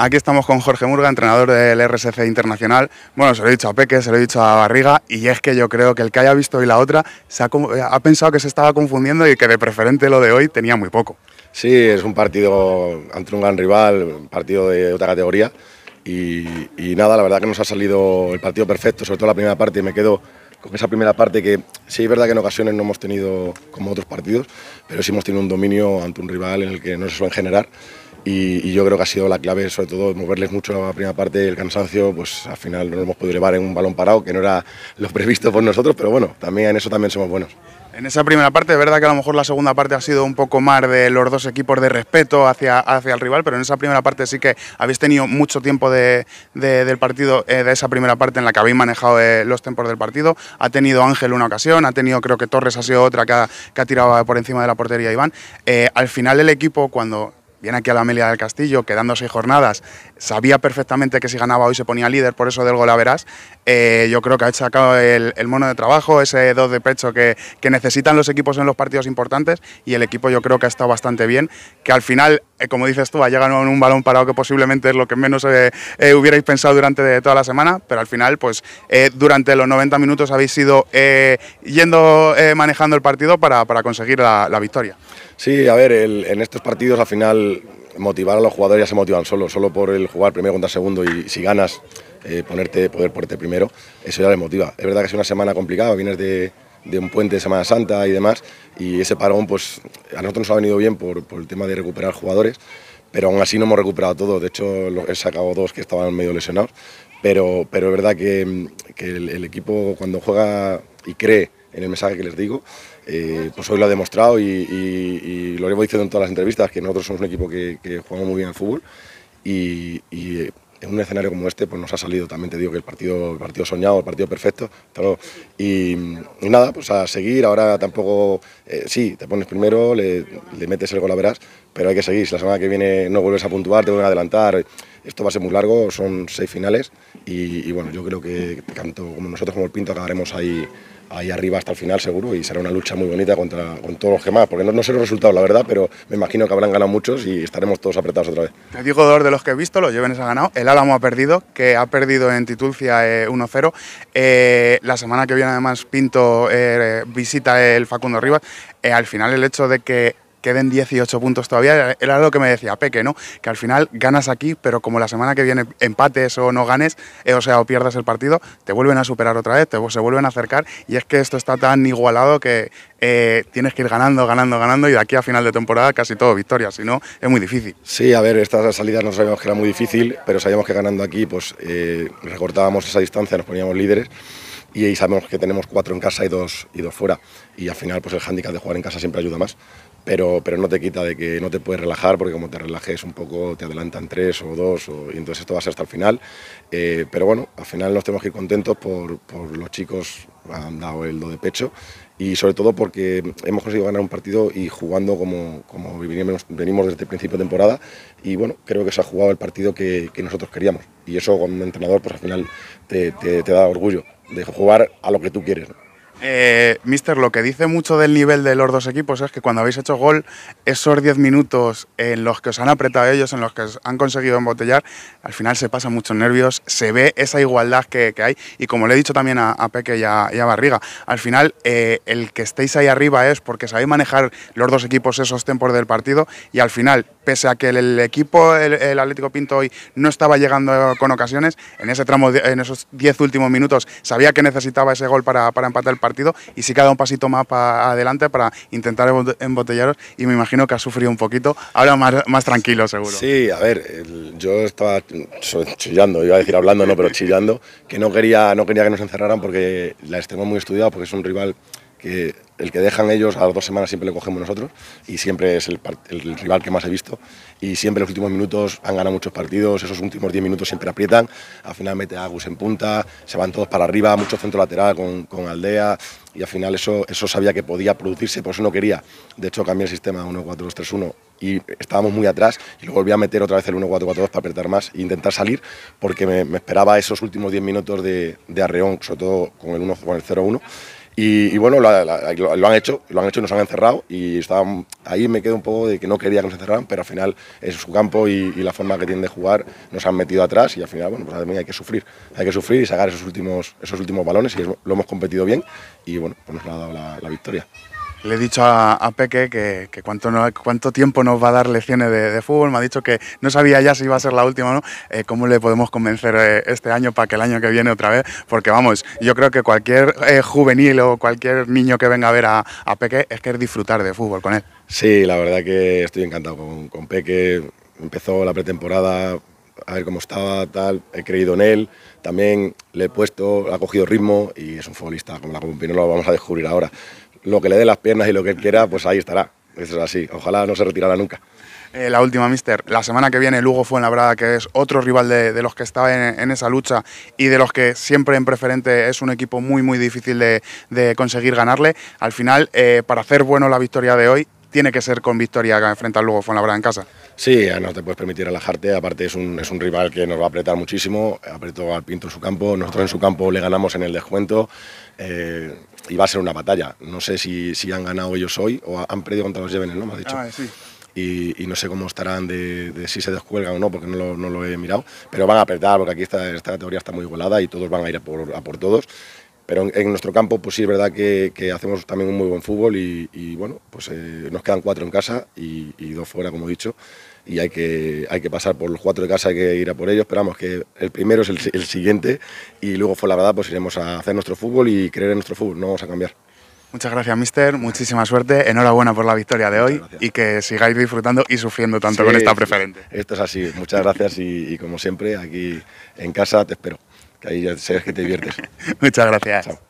Aquí estamos con Jorge Murga, entrenador del RSC Internacional. Bueno, se lo he dicho a Peque, se lo he dicho a Barriga, y es que yo creo que el que haya visto hoy la otra eh, ha, pensado que se estaba confundiendo y que de preferente lo de hoy tenía muy poco. Sí, es un partido ante un gran rival, un partido de otra categoría. Y, nada, la verdad que nos ha salido el partido perfecto, sobre todo la primera parte. y Me quedo con esa primera parte que sí es verdad que en ocasiones no hemos tenido como otros partidos, pero sí hemos tenido un dominio ante un rival en el que no se suelen generar y, yo creo que ha sido la clave, sobre todo, moverles mucho la primera parte, el cansancio, pues al final no lo hemos podido llevar en un balón parado, que no era lo previsto por nosotros, pero bueno, también en eso también somos buenos. En esa primera parte, es verdad que a lo mejor la segunda parte ha sido un poco más de los dos equipos de respeto hacia, hacia el rival, pero en esa primera parte sí que habéis tenido mucho tiempo de, del partido, eh, de esa primera parte en la que habéis manejado eh, los tiempos del partido. Ha tenido Ángel una ocasión, ha tenido creo que Torres ha sido otra que ha, que tirado por encima de la portería Iván. Eh, al final el equipo, cuando viene aquí a la Amelia del Castillo, quedando seis jornadas, sabía perfectamente que si ganaba hoy se ponía líder, por eso del gol a verás. Eh, yo creo que ha sacado el, el, mono de trabajo, ese dos de pecho que, necesitan los equipos en los partidos importantes y el equipo yo creo que ha estado bastante bien, que al final, eh, como dices tú, ha llegado en un balón parado que posiblemente es lo que menos eh, hubierais pensado durante toda la semana, pero al final, pues durante los 90 minutos habéis ido yendo manejando el partido para, conseguir la victoria. Sí, a ver, en estos partidos al final motivar a los jugadores ya se motivan solo, solo por el jugar primero contra segundo y si ganas eh, ponerte, poder ponerte primero, eso ya les motiva. Es verdad que es una semana complicada, vienes de, un puente de Semana Santa y demás, y ese parón pues a nosotros nos ha venido bien por, el tema de recuperar jugadores, pero aún así no hemos recuperado todos, de hecho he sacado dos que estaban medio lesionados, pero, pero es verdad que, el equipo cuando juega y cree en el mensaje que les digo. Eh, pues hoy lo ha demostrado y, lo hemos dicho en todas las entrevistas, que nosotros somos un equipo que, que jugamos muy bien al fútbol y, eh, en un escenario como este pues nos ha salido, también te digo que el partido, partido soñado, el partido perfecto. y, nada, pues a seguir, ahora tampoco, eh, sí, te pones primero, le, metes el gol verás, pero hay que seguir, si la semana que viene no vuelves a puntuar, te vuelven a adelantar, esto va a ser muy largo, son seis finales y, bueno, yo creo que tanto como nosotros como el Pinto acabaremos ahí ahí arriba hasta el final seguro y será una lucha muy bonita contra, con todos los que porque no, no sé los resultados, la verdad, pero me imagino que habrán ganado muchos y estaremos todos apretados otra vez. Te digo dos de los que he visto, los Jóvenes ha ganado, el Álamo ha perdido, que ha perdido en Titulcia 1-0, eh, eh, la semana que viene además Pinto eh, visita el Facundo Rivas, al final el hecho de que queden 18 puntos todavía, era lo que me decía Peque, ¿no? Que al final ganas aquí, pero como la semana que viene empates o no ganes, eh, o sea, o pierdas el partido, te vuelven a superar otra vez, te, se vuelven a acercar y es que esto está tan igualado que eh, tienes que ir ganando, ganando, ganando y de aquí a final de temporada casi todo victoria, si no es muy difícil. Sí, a ver, estas salidas no sabíamos que era muy difícil, pero sabíamos que ganando aquí pues eh, recortábamos esa distancia, nos poníamos líderes y ahí sabemos que tenemos cuatro en casa y dos, y dos fuera. Y al final, pues el hándicap de jugar en casa siempre ayuda más pero, no te quita de que no te puedes relajar, porque como te relajes un poco te adelantan tres o dos, y entonces esto va a ser hasta el final. Eh, pero bueno, al final nos tenemos que ir contentos por, los chicos han dado el do de pecho y sobre todo porque hemos conseguido ganar un partido y jugando como, como venimos, venimos, desde el principio de temporada y bueno, creo que se ha jugado el partido que, nosotros queríamos y eso como entrenador pues al final te, da orgullo de jugar a lo que tú quieres. Eh, Mister, lo que dice mucho del nivel de los dos equipos es que cuando habéis hecho gol, esos 10 minutos en los que os han apretado ellos, en los que os han conseguido embotellar, al final se pasan muchos nervios, se ve esa igualdad que, hay. Y como le he dicho también a, Peque y a, Barriga, al final eh, el que estéis ahí arriba es porque sabéis manejar los dos equipos esos tiempos del partido y al final pese a que el equipo, el, Atlético Pinto hoy no estaba llegando con ocasiones, en ese tramo, en esos diez últimos minutos, sabía que necesitaba ese gol para, para empatar el partido y sí que ha dado un pasito más para adelante para intentar embotellaros y me imagino que ha sufrido un poquito, ahora más, tranquilo seguro. Sí, a ver, yo estaba chillando, iba a decir hablando, no, pero chillando, que no quería, no quería que nos encerraran porque la estemos muy estudiada, porque es un rival que el que dejan ellos a las dos semanas siempre le cogemos nosotros y siempre es el, rival que más he visto y siempre los últimos minutos han ganado muchos partidos, esos últimos 10 minutos siempre aprietan, al final mete a Agus en punta, se van todos para arriba, mucho centro lateral con, Aldea y al final eso, eso sabía que podía producirse, por eso no quería, de hecho cambié el sistema 1-4-2-3-1 y estábamos muy atrás y luego volví a meter otra vez el 1-4-4-2 para apretar más e intentar salir porque me, esperaba esos últimos 10 minutos de, de, arreón, sobre todo con el, 1, con el 0-1 y, bueno, lo, han hecho, lo han hecho y nos han encerrado. Y estaban, ahí me quedo un poco de que no quería que nos encerraran, pero al final es su campo y, la forma que tienen de jugar nos han metido atrás y al final, bueno, pues también hay que sufrir. Hay que sufrir y sacar esos últimos, esos últimos balones y lo hemos competido bien y bueno, pues nos ha dado la, la victoria. Le he dicho a, Peque que, cuánto, no, cuánto tiempo nos va a dar lecciones de, fútbol. Me ha dicho que no sabía ya si iba a ser la última o no. Eh, ¿Cómo le podemos convencer eh, este año para que el año que viene otra vez? Porque vamos, yo creo que cualquier eh, juvenil o cualquier niño que venga a ver a, Peque es que es disfrutar de fútbol con él. Sí, la verdad que estoy encantado con, Peque. Empezó la pretemporada a ver cómo estaba, tal, he creído en él, también le he puesto, ha cogido ritmo y es un futbolista como la Copa no lo vamos a descubrir ahora lo que le dé las piernas y lo que quiera, pues ahí estará. Eso es así. Ojalá no se retirara nunca. Eh, la última, mister. La semana que viene Lugo fue en la que es otro rival de, los que estaba en, esa lucha y de los que siempre en preferente es un equipo muy, muy difícil de, conseguir ganarle. Al final, eh, para hacer bueno la victoria de hoy, tiene que ser con victoria que enfrentar luego Fuenlabrada en casa. Sí, no te puedes permitir relajarte, aparte es un, es un rival que nos va a apretar muchísimo, apretó al Pinto en su campo, nosotros en su campo le ganamos en el descuento eh, y va a ser una batalla, no sé si, si han ganado ellos hoy o han perdido contra los Jévenes, ¿no? Me dicho. Ah, y, no sé cómo estarán de, si se descuelgan o no, porque no lo, he mirado, pero van a apretar, porque aquí esta, esta teoría está muy igualada y todos van a ir por, a por todos pero en, nuestro campo, pues sí es verdad que, hacemos también un muy buen fútbol y, bueno, pues eh, nos quedan cuatro en casa y, dos fuera, como he dicho, y hay que, hay que pasar por los cuatro de casa, hay que ir a por ellos. Esperamos que el primero es el, siguiente y luego, fue la verdad, pues iremos a hacer nuestro fútbol y creer en nuestro fútbol, no vamos a cambiar. Muchas gracias, mister. Muchísima suerte. Enhorabuena por la victoria de hoy y que sigáis disfrutando y sufriendo tanto con esta preferente. Esto es así. Muchas gracias y como siempre, aquí en casa te espero que ahí ya sabes que te diviertes. Muchas gracias. Chao.